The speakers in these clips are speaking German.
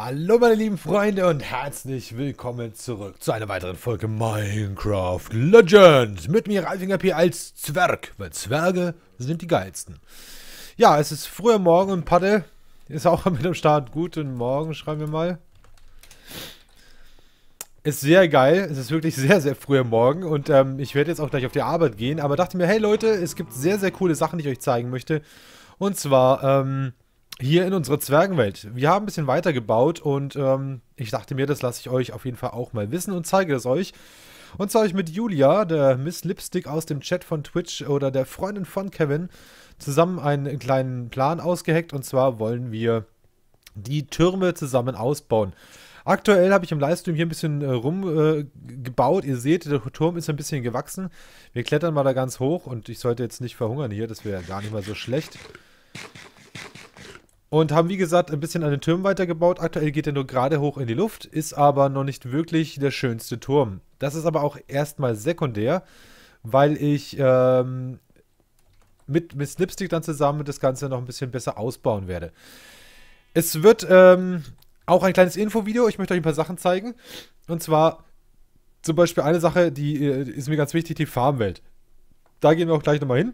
Hallo meine lieben Freunde und herzlich willkommen zurück zu einer weiteren Folge Minecraft Legends. Mit mir Ralfinger P als Zwerg, weil Zwerge sind die geilsten. Ja, es ist früher Morgen und Paddel ist auch mit am Start. Guten Morgen, schreiben wir mal. Ist sehr geil, es ist wirklich sehr, sehr früher Morgen und ähm, ich werde jetzt auch gleich auf die Arbeit gehen, aber dachte mir, hey Leute, es gibt sehr, sehr coole Sachen, die ich euch zeigen möchte. Und zwar, ähm, hier in unserer Zwergenwelt. Wir haben ein bisschen weitergebaut und ähm, ich dachte mir, das lasse ich euch auf jeden Fall auch mal wissen und zeige das euch. Und zwar habe ich mit Julia, der Miss Lipstick aus dem Chat von Twitch oder der Freundin von Kevin, zusammen einen kleinen Plan ausgeheckt. Und zwar wollen wir die Türme zusammen ausbauen. Aktuell habe ich im Livestream hier ein bisschen rumgebaut. Äh, äh Ihr seht, der Turm ist ein bisschen gewachsen. Wir klettern mal da ganz hoch und ich sollte jetzt nicht verhungern hier. Das wäre gar nicht mal so schlecht. Und haben, wie gesagt, ein bisschen an den Türmen weitergebaut. Aktuell geht er nur gerade hoch in die Luft, ist aber noch nicht wirklich der schönste Turm. Das ist aber auch erstmal sekundär, weil ich ähm, mit, mit Slipstick dann zusammen das Ganze noch ein bisschen besser ausbauen werde. Es wird ähm, auch ein kleines Infovideo. Ich möchte euch ein paar Sachen zeigen. Und zwar zum Beispiel eine Sache, die äh, ist mir ganz wichtig, die Farmwelt. Da gehen wir auch gleich nochmal hin.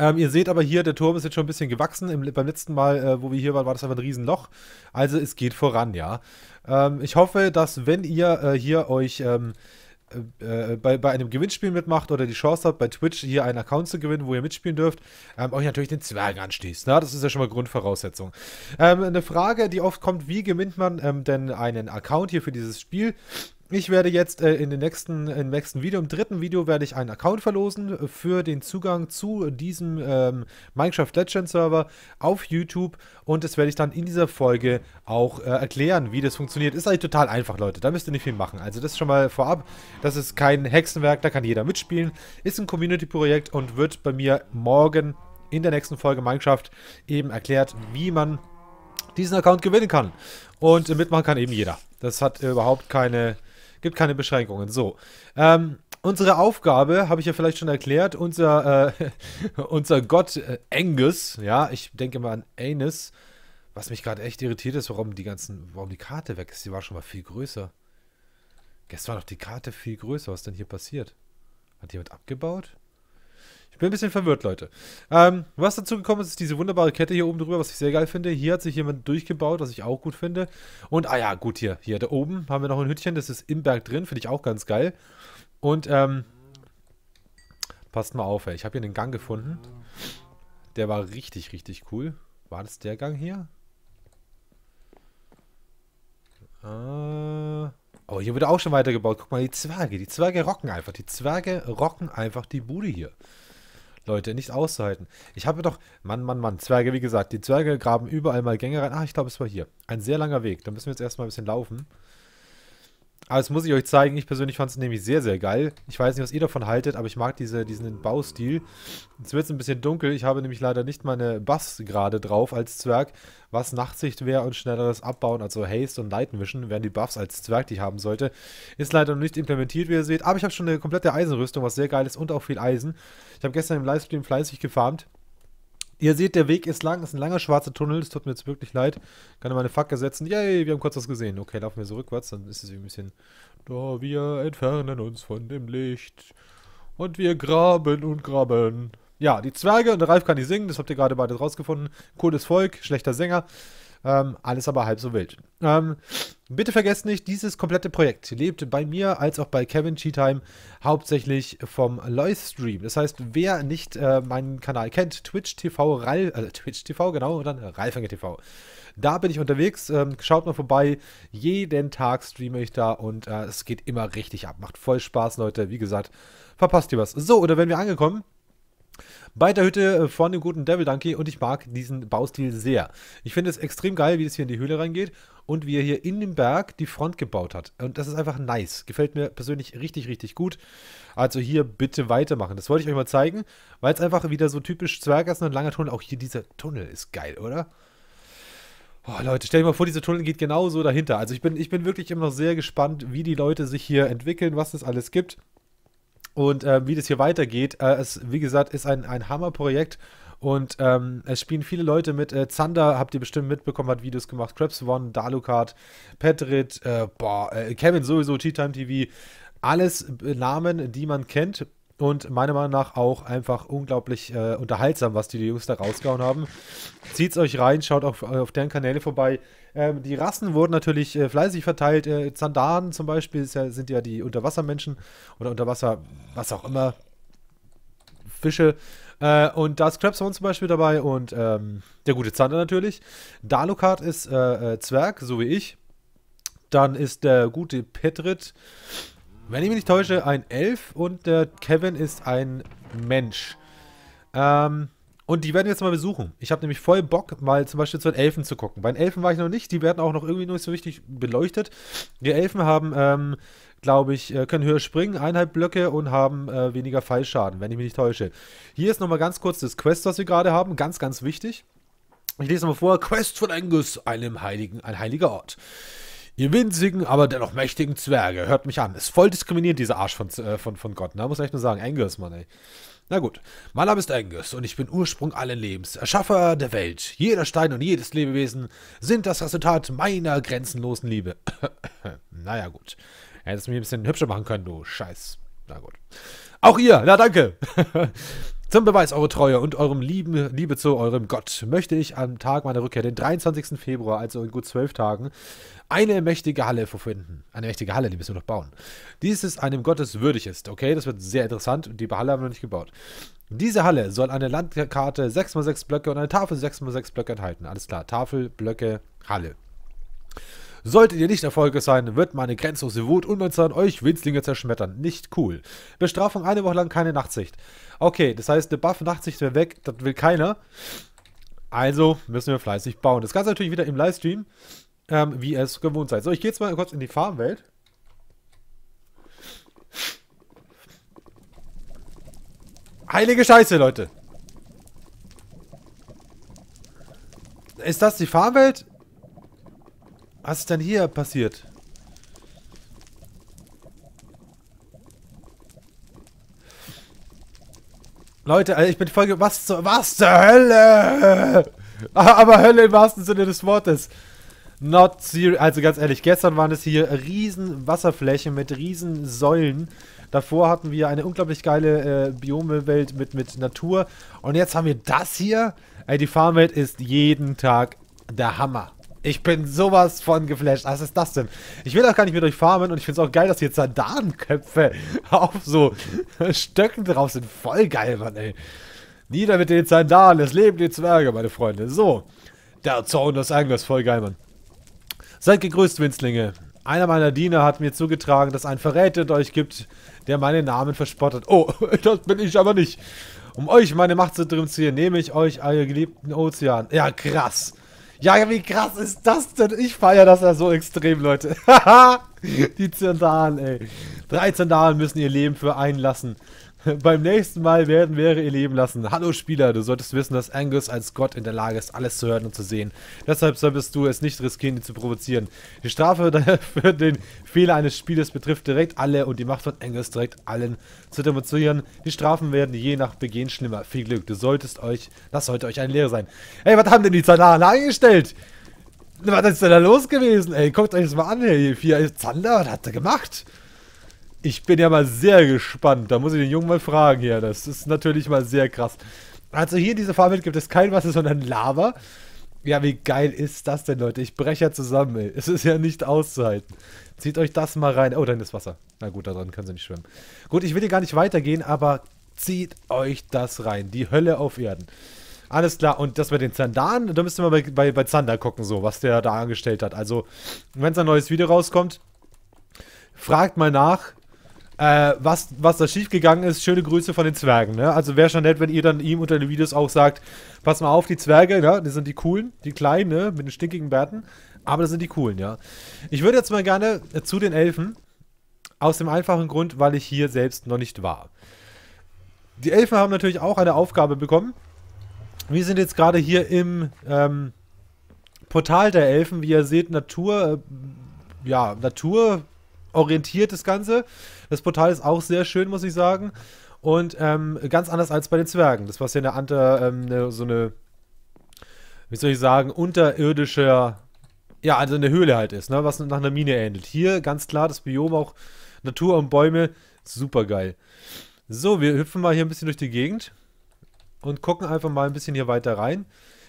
Ähm, ihr seht aber hier, der Turm ist jetzt schon ein bisschen gewachsen. Im, beim letzten Mal, äh, wo wir hier waren, war das einfach ein Riesenloch. Also es geht voran, ja. Ähm, ich hoffe, dass wenn ihr äh, hier euch ähm, äh, äh bei, bei einem Gewinnspiel mitmacht oder die Chance habt, bei Twitch hier einen Account zu gewinnen, wo ihr mitspielen dürft, ähm, euch natürlich den Zwerg anschließt. Na? Ne? Das ist ja schon mal Grundvoraussetzung. Ähm, eine Frage, die oft kommt, wie gewinnt man ähm, denn einen Account hier für dieses Spiel? Ich werde jetzt äh, in den nächsten, im nächsten Video, im dritten Video, werde ich einen Account verlosen äh, für den Zugang zu diesem ähm, Minecraft Legends Server auf YouTube und das werde ich dann in dieser Folge auch äh, erklären, wie das funktioniert. Ist eigentlich total einfach, Leute. Da müsst ihr nicht viel machen. Also das schon mal vorab. Das ist kein Hexenwerk, da kann jeder mitspielen. Ist ein Community-Projekt und wird bei mir morgen in der nächsten Folge Minecraft eben erklärt, wie man diesen Account gewinnen kann. Und mitmachen kann eben jeder. Das hat überhaupt keine Gibt keine Beschränkungen. So. Ähm, unsere Aufgabe, habe ich ja vielleicht schon erklärt, unser, äh, unser Gott äh, Angus, ja, ich denke mal an Anus, was mich gerade echt irritiert ist, warum die ganzen, warum die Karte weg ist, die war schon mal viel größer. Gestern war noch die Karte viel größer, was ist denn hier passiert? Hat jemand abgebaut? bin ein bisschen verwirrt, Leute. Ähm, was dazu gekommen ist, ist diese wunderbare Kette hier oben drüber, was ich sehr geil finde. Hier hat sich jemand durchgebaut, was ich auch gut finde. Und, ah ja, gut, hier, hier da oben haben wir noch ein Hütchen, das ist im Berg drin, finde ich auch ganz geil. Und, ähm, passt mal auf, ey. ich habe hier einen Gang gefunden. Der war richtig, richtig cool. War das der Gang hier? Äh... Oh, hier wurde auch schon weitergebaut. Guck mal, die Zwerge. Die Zwerge rocken einfach. Die Zwerge rocken einfach die Bude hier. Leute, nicht auszuhalten. Ich habe doch, Mann, Mann, Mann, Zwerge, wie gesagt, die Zwerge graben überall mal Gänge rein. Ah, ich glaube, es war hier. Ein sehr langer Weg. Da müssen wir jetzt erstmal ein bisschen laufen. Aber das muss ich euch zeigen. Ich persönlich fand es nämlich sehr, sehr geil. Ich weiß nicht, was ihr davon haltet, aber ich mag diese, diesen Baustil. Jetzt wird es ein bisschen dunkel. Ich habe nämlich leider nicht meine Bass gerade drauf als Zwerg, was Nachtsicht wäre und schnelleres Abbauen, also Haste und Light wären die Buffs als Zwerg, die ich haben sollte. Ist leider noch nicht implementiert, wie ihr seht. Aber ich habe schon eine komplette Eisenrüstung, was sehr geil ist und auch viel Eisen. Ich habe gestern im Livestream fleißig gefarmt. Ihr seht, der Weg ist lang, ist ein langer schwarzer Tunnel, es tut mir jetzt wirklich leid. Kann meine Facke setzen. Yay, wir haben kurz was gesehen. Okay, laufen wir so rückwärts, dann ist es irgendwie ein bisschen... Da wir entfernen uns von dem Licht und wir graben und graben. Ja, die Zwerge und der Ralf kann die singen, das habt ihr gerade beide rausgefunden. Cooles Volk, schlechter Sänger. Ähm, alles aber halb so wild. Ähm, bitte vergesst nicht, dieses komplette Projekt lebt bei mir als auch bei Kevin Cheatime hauptsächlich vom Livestream. Das heißt, wer nicht äh, meinen Kanal kennt, Twitch TV, Ralf, äh, Twitch TV, genau, und dann Ralfanger TV. Da bin ich unterwegs. Ähm, schaut mal vorbei. Jeden Tag streame ich da und äh, es geht immer richtig ab. Macht voll Spaß, Leute. Wie gesagt, verpasst ihr was. So, oder wenn wir angekommen bei der Hütte äh, von dem guten Devil Donkey und ich mag diesen Baustil sehr. Ich finde es extrem geil, wie es hier in die Höhle reingeht und wie er hier in den Berg die Front gebaut hat. Und das ist einfach nice. Gefällt mir persönlich richtig, richtig gut. Also hier bitte weitermachen. Das wollte ich euch mal zeigen, weil es einfach wieder so typisch Zwergassen und langer Tunnel. Auch hier dieser Tunnel ist geil, oder? Oh, Leute, stell dir mal vor, dieser Tunnel geht genauso dahinter. Also ich bin, ich bin wirklich immer noch sehr gespannt, wie die Leute sich hier entwickeln, was es alles gibt. Und äh, wie das hier weitergeht, äh, es, wie gesagt, ist ein, ein Hammerprojekt. Und ähm, es spielen viele Leute mit. Äh, Zander, habt ihr bestimmt mitbekommen, hat Videos gemacht. Krebs One, Dalukart, Petrit, äh, boah, äh, Kevin sowieso, T-Time TV. Alles äh, Namen, die man kennt. Und meiner Meinung nach auch einfach unglaublich äh, unterhaltsam, was die, die Jungs da rausgehauen haben. Zieht's euch rein, schaut auf, auf deren Kanäle vorbei. Ähm, die Rassen wurden natürlich äh, fleißig verteilt. Äh, Zandan zum Beispiel ja, sind ja die Unterwassermenschen oder Unterwasser, was auch immer, Fische. Äh, und da ist Crabzone zum Beispiel dabei und ähm, der gute Zander natürlich. Dalukart ist äh, äh, Zwerg, so wie ich. Dann ist der gute Petrit, wenn ich mich nicht täusche, ein Elf und der Kevin ist ein Mensch. Ähm, und die werden jetzt mal besuchen. Ich habe nämlich voll Bock, mal zum Beispiel zu den Elfen zu gucken. Bei den Elfen war ich noch nicht. Die werden auch noch irgendwie nicht so richtig beleuchtet. Die Elfen haben, ähm, glaube ich, äh, können höher springen, eineinhalb Blöcke und haben äh, weniger Fallschaden, wenn ich mich nicht täusche. Hier ist nochmal ganz kurz das Quest, was wir gerade haben. Ganz, ganz wichtig. Ich lese nochmal vor. Quest von Angus, einem heiligen, ein heiliger Ort. Ihr winzigen, aber dennoch mächtigen Zwerge, hört mich an. Ist voll diskriminierend, dieser Arsch von, äh, von, von Gott, ne? Muss ich echt nur sagen. Angus, Mann, ey. Na gut, mein Name ist Angus und ich bin Ursprung allen Lebens, Erschaffer der Welt. Jeder Stein und jedes Lebewesen sind das Resultat meiner grenzenlosen Liebe. naja gut, hättest du mich ein bisschen hübscher machen können, du Scheiß. Na gut. Auch ihr, na danke. Zum Beweis eurer Treue und eurem Lieben, Liebe zu eurem Gott möchte ich am Tag meiner Rückkehr, den 23. Februar, also in gut zwölf Tagen, eine mächtige Halle vorfinden. Eine mächtige Halle, die müssen wir noch bauen. Dies ist einem Gottes würdig ist, okay? Das wird sehr interessant und die Halle haben wir noch nicht gebaut. Diese Halle soll eine Landkarte 6x6 Blöcke und eine Tafel 6x6 Blöcke enthalten. Alles klar, Tafel, Blöcke, Halle. Solltet ihr nicht erfolgreich sein, wird meine grenzlose Wut unbezahlt euch Winzlinge zerschmettern. Nicht cool. Bestrafung eine Woche lang keine Nachtsicht. Okay, das heißt, eine Buff Nachtsicht wäre weg, das will keiner. Also müssen wir fleißig bauen. Das Ganze natürlich wieder im Livestream, ähm, wie ihr es gewohnt seid. So, ich gehe jetzt mal kurz in die Farmwelt. Heilige Scheiße, Leute. Ist das die Farmwelt? Was ist denn hier passiert? Leute, also ich bin voll... Was zur... Was zur Hölle? Aber Hölle im wahrsten Sinne des Wortes. Not serious. Also ganz ehrlich, gestern waren es hier riesen Wasserflächen mit riesen Säulen. Davor hatten wir eine unglaublich geile äh, biome mit, mit Natur. Und jetzt haben wir das hier. Ey, die Farmwelt ist jeden Tag der Hammer. Ich bin sowas von geflasht. Was ist das denn? Ich will auch gar nicht mit euch farmen und ich finde es auch geil, dass hier Zandadenköpfe auf so Stöcken drauf sind. Voll geil, Mann, ey. Nieder mit den Zandalen, es leben die Zwerge, meine Freunde. So, der Zorn des Anglers, voll geil, Mann. Seid gegrüßt, Winzlinge. Einer meiner Diener hat mir zugetragen, dass ein Verräter unter euch gibt, der meinen Namen verspottet. Oh, das bin ich aber nicht. Um euch meine Macht zu triumphieren, nehme ich euch, euer geliebten Ozean. Ja, krass. Ja, wie krass ist das denn? Ich feiere das ja so extrem, Leute. Haha, die Zandalen, ey. Drei Zandalen müssen ihr Leben für einen lassen. Beim nächsten Mal werden wir ihr leben lassen. Hallo Spieler, du solltest wissen, dass Angus als Gott in der Lage ist, alles zu hören und zu sehen. Deshalb solltest du es nicht riskieren, ihn zu provozieren. Die Strafe für den Fehler eines Spielers betrifft direkt alle und die Macht von Angus direkt allen zu demonstrieren. Die Strafen werden je nach Begehen schlimmer. Viel Glück, du solltest euch, das sollte euch eine Lehre sein. Ey, was haben denn die Zanaren eingestellt? Was ist denn da los gewesen? Ey, guckt euch das mal an, ey. Vier Zander, was hat er gemacht? Ich bin ja mal sehr gespannt. Da muss ich den Jungen mal fragen hier. Das ist natürlich mal sehr krass. Also hier in dieser Farm gibt es kein Wasser, sondern Lava. Ja, wie geil ist das denn, Leute? Ich breche ja zusammen, ey. Es ist ja nicht auszuhalten. Zieht euch das mal rein. Oh, dann ist Wasser. Na gut, da daran können sie nicht schwimmen. Gut, ich will hier gar nicht weitergehen, aber zieht euch das rein. Die Hölle auf Erden. Alles klar, und das mit den Zandaren, da müsste man bei, bei, bei Zander gucken, so, was der da angestellt hat. Also, wenn es ein neues Video rauskommt, fragt mal nach, äh, was, was da schiefgegangen ist. Schöne Grüße von den Zwergen. Ne? Also wäre schon nett, wenn ihr dann ihm unter den Videos auch sagt, pass mal auf, die Zwerge, ja, ne? die sind die coolen, die kleinen, ne? mit den stinkigen Bärten. Aber das sind die coolen, ja. Ich würde jetzt mal gerne äh, zu den Elfen. Aus dem einfachen Grund, weil ich hier selbst noch nicht war. Die Elfen haben natürlich auch eine Aufgabe bekommen. Wir sind jetzt gerade hier im ähm, Portal der Elfen. Wie ihr seht, Natur, äh, ja, Natur, orientiert, das Ganze. Das Portal ist auch sehr schön, muss ich sagen. Und ähm, ganz anders als bei den Zwergen. Das war ja ähm, eine, andere, ähm, so eine, wie soll ich sagen, unterirdische, ja, also eine Höhle halt ist, ne? was nach einer Mine ähnelt. Hier ganz klar das Biom auch Natur und Bäume, super geil. So, wir hüpfen mal hier ein bisschen durch die Gegend und gucken einfach mal ein bisschen hier weiter rein.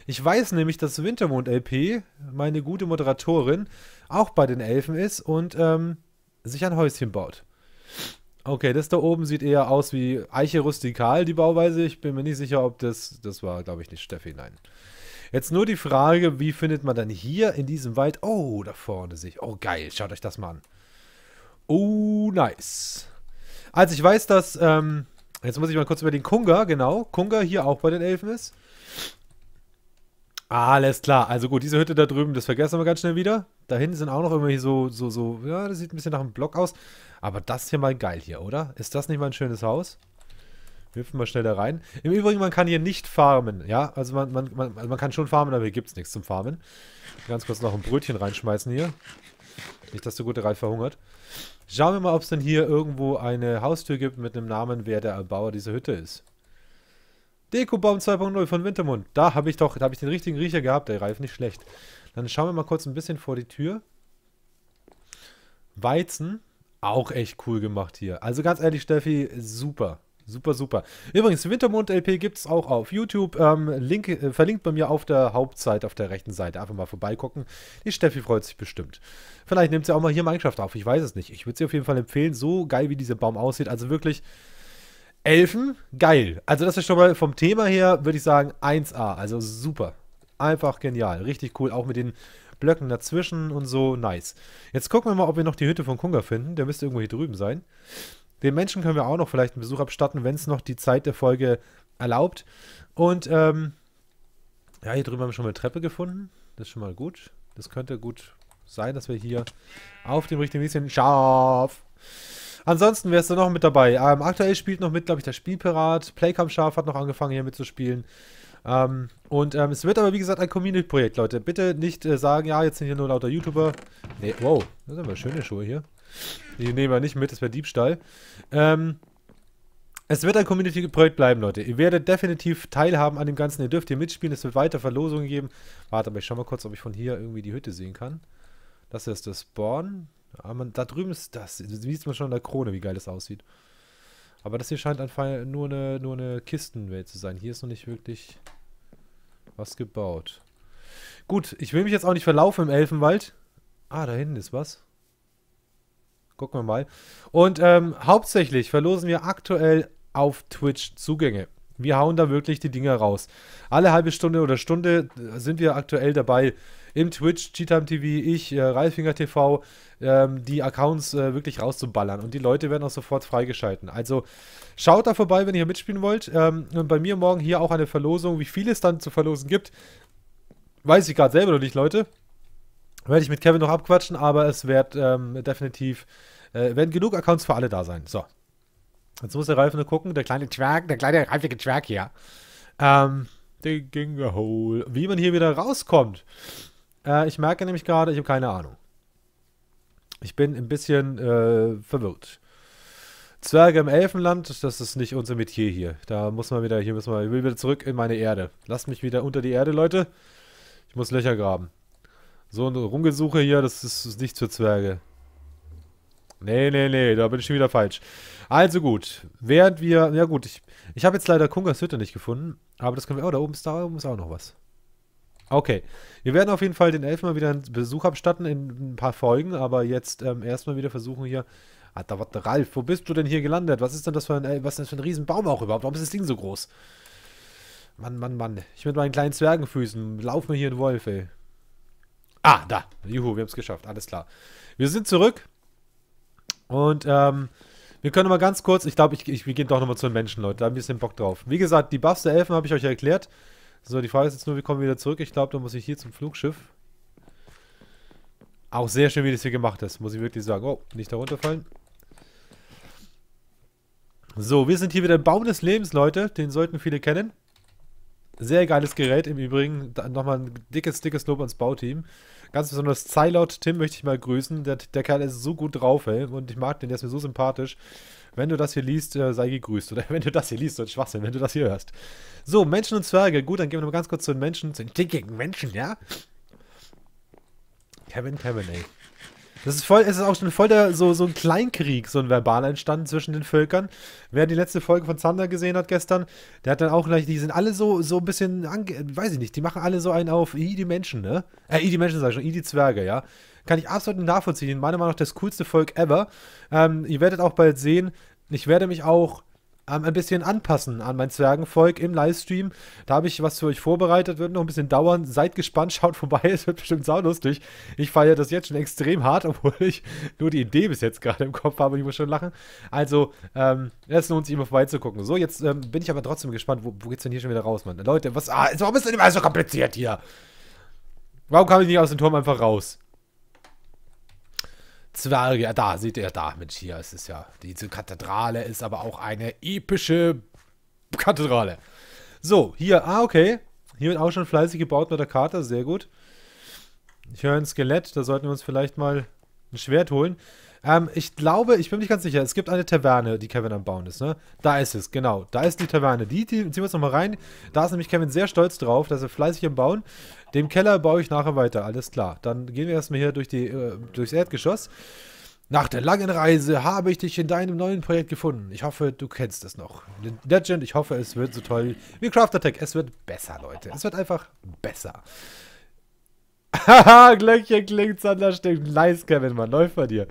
Ich weiß nämlich, dass Wintermond LP, meine gute Moderatorin, auch bei den Elfen ist und ähm, sich ein Häuschen baut. Okay, das da oben sieht eher aus wie Eiche rustikal, die Bauweise. Ich bin mir nicht sicher, ob das. Das war, glaube ich, nicht Steffi, nein. Jetzt nur die Frage, wie findet man dann hier in diesem Wald. Oh, da vorne sich. Oh, geil. Schaut euch das mal an. Oh, nice. Also, ich weiß, dass. Ähm, jetzt muss ich mal kurz über den Kunga, genau. Kunga hier auch bei den Elfen ist. Alles klar. Also gut, diese Hütte da drüben, das vergessen wir ganz schnell wieder. Da hinten sind auch noch irgendwie so, so, so, ja, das sieht ein bisschen nach einem Block aus. Aber das ist hier mal geil hier, oder? Ist das nicht mal ein schönes Haus? Wir hüpfen mal schnell da rein. Im Übrigen, man kann hier nicht farmen, ja? Also man, man, man, also man kann schon farmen, aber hier gibt es nichts zum Farmen. Ganz kurz noch ein Brötchen reinschmeißen hier. Nicht, dass der gute Reif verhungert. Schauen wir mal, ob es denn hier irgendwo eine Haustür gibt mit einem Namen, wer der Erbauer dieser Hütte ist. Dekobaum 2.0 von Wintermund. Da habe ich doch, da habe ich den richtigen Riecher gehabt, der Reif, nicht schlecht. Dann schauen wir mal kurz ein bisschen vor die Tür. Weizen, auch echt cool gemacht hier. Also ganz ehrlich, Steffi, super. Super, super. Übrigens, Wintermond LP gibt es auch auf YouTube. Ähm, Link äh, verlinkt bei mir auf der Hauptseite, auf der rechten Seite. Einfach mal vorbeigucken. Die Steffi freut sich bestimmt. Vielleicht nimmt sie auch mal hier Minecraft auf. Ich weiß es nicht. Ich würde sie auf jeden Fall empfehlen. So geil, wie dieser Baum aussieht. Also wirklich, Elfen, geil. Also das ist schon mal vom Thema her, würde ich sagen, 1A. Also super. Einfach genial. Richtig cool. Auch mit den Blöcken dazwischen und so. Nice. Jetzt gucken wir mal, ob wir noch die Hütte von Kunga finden. Der müsste irgendwo hier drüben sein. Den Menschen können wir auch noch vielleicht einen Besuch abstatten, wenn es noch die Zeit der Folge erlaubt. Und, ähm, ja, hier drüben haben wir schon mal eine Treppe gefunden. Das ist schon mal gut. Das könnte gut sein, dass wir hier auf dem richtigen Weg sind. Scharf! Ansonsten, wärst du noch mit dabei? Ähm, aktuell spielt noch mit, glaube ich, der Spielpirat. Playcam Scharf hat noch angefangen hier mitzuspielen. Ähm, und ähm, es wird aber, wie gesagt, ein Community-Projekt, Leute. Bitte nicht äh, sagen, ja, jetzt sind hier nur lauter YouTuber. Nee, wow, das sind aber schöne Schuhe hier. Die nehmen wir nicht mit, das wäre Diebstahl. Ähm, es wird ein Community-Projekt bleiben, Leute. Ihr werdet definitiv teilhaben an dem Ganzen. Ihr dürft hier mitspielen. Es wird weiter Verlosungen geben. Warte, aber ich schau mal kurz, ob ich von hier irgendwie die Hütte sehen kann. Das ist das Spawn. Aber ah, man, da drüben ist das. Das sieht man schon an der Krone, wie geil das aussieht. Aber das hier scheint anfangs nur eine, nur eine Kistenwelt zu sein. Hier ist noch nicht wirklich was gebaut. Gut, ich will mich jetzt auch nicht verlaufen im Elfenwald. Ah, da hinten ist was. Gucken wir mal. Und ähm, hauptsächlich verlosen wir aktuell auf Twitch Zugänge. Wir hauen da wirklich die Dinger raus. Alle halbe Stunde oder Stunde sind wir aktuell dabei, im Twitch, Cheatime TV, ich, äh, Ralfinger TV, ähm, die Accounts äh, wirklich rauszuballern. Und die Leute werden auch sofort freigeschalten. Also schaut da vorbei, wenn ihr mitspielen wollt. Ähm, und bei mir morgen hier auch eine Verlosung. Wie viel es dann zu verlosen gibt, weiß ich gerade selber noch nicht, Leute. Werde ich mit Kevin noch abquatschen, aber es wird ähm, definitiv, äh, werden genug Accounts für alle da sein. So. Jetzt muss der Ralf nur gucken, der kleine Zwerg, der kleine reifige Zwerg hier. Ähm, digging a hole. Wie man hier wieder rauskommt. Äh, ich merke nämlich gerade, ich habe keine Ahnung. Ich bin ein bisschen äh, verwirrt. Zwerge im Elfenland, das ist nicht unser Metier hier. Da muss man wieder, hier müssen wir, ich will wieder zurück in meine Erde. Lasst mich wieder unter die Erde, Leute. Ich muss Löcher graben. So ein Rumgesuche hier, das ist, ist nichts für Zwerge. Nee, nee, nee, da bin ich schon wieder falsch. Also gut, während wir, ja gut, ich, ich habe jetzt leider Kungas Hütte nicht gefunden, aber das können wir, oh, da oben ist, da oben ist auch noch was. Okay. Wir werden auf jeden Fall den Elfen mal wieder einen Besuch abstatten in ein paar Folgen, aber jetzt ähm, erstmal wieder versuchen hier. Alter, ah, warte, Ralf, wo bist du denn hier gelandet? Was ist denn das für ein, äh, was ist das für ein Riesenbaum auch überhaupt? Warum ist das Ding so groß? Mann, Mann, Mann. Ich mit meinen kleinen Zwergenfüßen. Lauf mir hier in Wolf, ey. Ah, da. Juhu, wir haben es geschafft. Alles klar. Wir sind zurück. Und, ähm, wir können mal ganz kurz, ich glaube, ich, ich, wir gehen doch nochmal zu den Menschen, Leute. Da haben wir ein bisschen Bock drauf. Wie gesagt, die Buffs der Elfen habe ich euch ja erklärt. So, die Frage ist jetzt nur, wie kommen wir wieder zurück? Ich glaube, da muss ich hier zum Flugschiff. Auch sehr schön, wie das hier gemacht ist, muss ich wirklich sagen. Oh, nicht da runterfallen. So, wir sind hier wieder im Baum des Lebens, Leute. Den sollten viele kennen. Sehr geiles Gerät im Übrigen. nochmal ein dickes, dickes Lob ans Bauteam. Ganz besonders Zylaut Tim möchte ich mal grüßen. Der, der Kerl ist so gut drauf, ey. Und ich mag den, der ist mir so sympathisch. Wenn du das hier liest, äh, sei gegrüßt. Oder wenn du das hier liest, so ein Schwachsinn, wenn du das hier hörst. So, Menschen und Zwerge. Gut, dann gehen wir nochmal ganz kurz zu den Menschen. Zu den dickigen Menschen, ja? Kevin, Kevin, ey. Das ist voll, es ist auch schon voll der, so, so ein Kleinkrieg, so ein verbal entstanden zwischen den Völkern. Wer die letzte Folge von Zander gesehen hat gestern, der hat dann auch gleich, die sind alle so, so ein bisschen, ange weiß ich nicht, die machen alle so einen auf, i die Menschen, ne? Äh, i die Menschen sag ich schon, i die Zwerge, ja? Kann ich absolut nachvollziehen. Meiner Meinung nach das coolste Volk ever. Ähm, ihr werdet auch bald sehen, ich werde mich auch ähm, ein bisschen anpassen an mein Zwergenvolk im Livestream. Da habe ich was für euch vorbereitet, wird noch ein bisschen dauern. Seid gespannt, schaut vorbei, es wird bestimmt saulustig. Ich feiere das jetzt schon extrem hart, obwohl ich nur die Idee bis jetzt gerade im Kopf habe und ich muss schon lachen. Also, ähm, es lohnt sich immer vorbeizugucken. So, jetzt ähm, bin ich aber trotzdem gespannt, wo, wo geht's denn hier schon wieder raus, Mann? Leute, was, ah, warum ist denn immer so kompliziert hier? Warum kam ich nicht aus dem Turm einfach raus? Zwerge. Ja, da, seht ihr, da, Mensch, hier ist es ja. Diese Kathedrale ist aber auch eine epische Kathedrale. So, hier, ah, okay. Hier wird auch schon fleißig gebaut mit der Karte, sehr gut. Ich höre ein Skelett, da sollten wir uns vielleicht mal ein Schwert holen. Ähm, ich glaube, ich bin nicht ganz sicher. Es gibt eine Taverne, die Kevin am Bauen ist, ne? Da ist es, genau. Da ist die Taverne. Die, die ziehen wir uns nochmal rein. Da ist nämlich Kevin sehr stolz drauf, dass er fleißig am Bauen. Dem Keller baue ich nachher weiter, alles klar. Dann gehen wir erstmal hier durch die, äh, durchs Erdgeschoss. Nach der langen Reise habe ich dich in deinem neuen Projekt gefunden. Ich hoffe, du kennst es noch. Legend, ich hoffe, es wird so toll wie Craft Attack. Es wird besser, Leute. Es wird einfach besser. Haha, Glöckchen klingt, stinkt. Nice, Kevin, man. Läuft bei dir.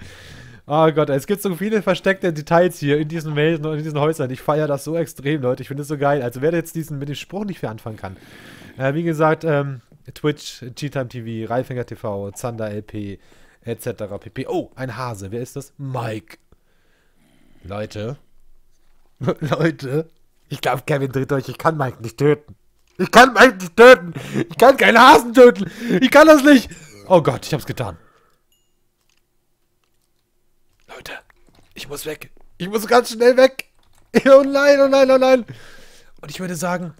Oh Gott, es gibt so viele versteckte Details hier in diesen Welten und in diesen Häusern. Ich feiere das so extrem, Leute. Ich finde es so geil. Also wer jetzt diesen mit dem Spruch nicht mehr anfangen kann. Äh, wie gesagt, ähm, Twitch, G-Time TV, Ralfinger TV, Zander LP, etc. pp. Oh, ein Hase. Wer ist das? Mike. Leute. Leute. Ich glaube, Kevin dreht euch. Ich kann Mike nicht töten. Ich kann meinen nicht töten. Ich kann keinen Hasen töten. Ich kann das nicht. Oh Gott, ich hab's getan. Leute, ich muss weg. Ich muss ganz schnell weg. Oh nein, oh nein, oh nein. Und ich würde sagen...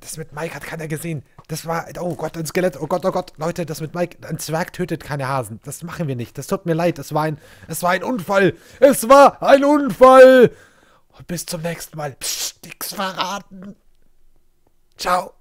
Das mit Mike hat keiner gesehen. Das war... Oh Gott, ein Skelett. Oh Gott, oh Gott. Leute, das mit Mike... Ein Zwerg tötet keine Hasen. Das machen wir nicht. Das tut mir leid. Es war ein... Es war ein Unfall. Es war ein Unfall. Und bis zum nächsten Mal. Psst nichts verraten. Ciao.